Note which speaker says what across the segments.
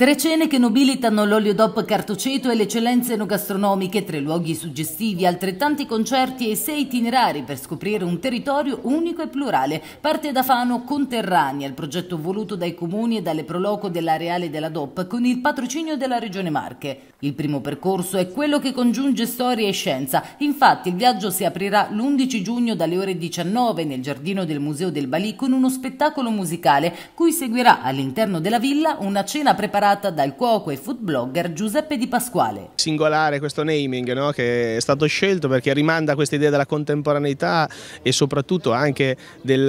Speaker 1: Tre cene che nobilitano l'olio DOP Cartoceto e le eccellenze enogastronomiche, tre luoghi suggestivi, altrettanti concerti e sei itinerari per scoprire un territorio unico e plurale. Parte da Fano Conterranea, il progetto voluto dai comuni e dalle proloco dell'areale della DOP con il patrocinio della Regione Marche. Il primo percorso è quello che congiunge storia e scienza. Infatti il viaggio si aprirà l'11 giugno dalle ore 19 nel giardino del Museo del Balì con uno spettacolo musicale, cui seguirà all'interno della villa una cena preparata raccontata dal cuoco e food blogger Giuseppe Di Pasquale.
Speaker 2: Singolare questo naming no? che è stato scelto perché rimanda a questa idea della contemporaneità e soprattutto anche del,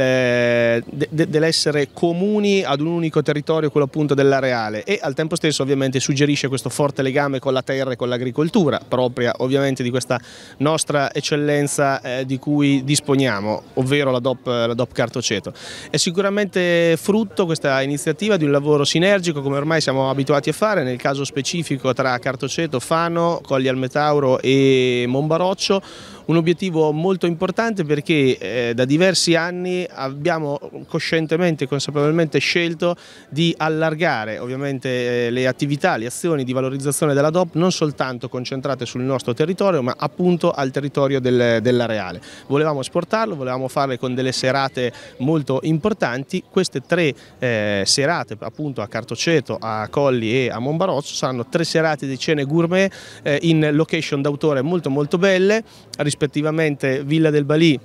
Speaker 2: de, dell'essere comuni ad un unico territorio, quello appunto dell'areale e al tempo stesso ovviamente suggerisce questo forte legame con la terra e con l'agricoltura propria ovviamente di questa nostra eccellenza eh, di cui disponiamo, ovvero la DOP, la DOP Cartoceto. È sicuramente frutto questa iniziativa di un lavoro sinergico come ormai siamo abituati a fare, nel caso specifico tra Cartoceto, Fano, Cogli al Metauro e Monbaroccio, un obiettivo molto importante perché eh, da diversi anni abbiamo coscientemente e consapevolmente scelto di allargare ovviamente eh, le attività, le azioni di valorizzazione della DOP non soltanto concentrate sul nostro territorio ma appunto al territorio del, dell'areale. Volevamo esportarlo, volevamo farle con delle serate molto importanti, queste tre eh, serate appunto a Cartoceto, a Colli e a Monbarozzo saranno tre serate di cene gourmet eh, in location d'autore molto molto belle rispettivamente Villa del Balì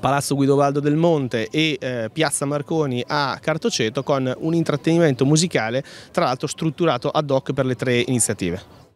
Speaker 2: Palazzo Guidovaldo del Monte e eh, Piazza Marconi a Cartoceto con un intrattenimento musicale tra l'altro strutturato ad hoc per le tre iniziative.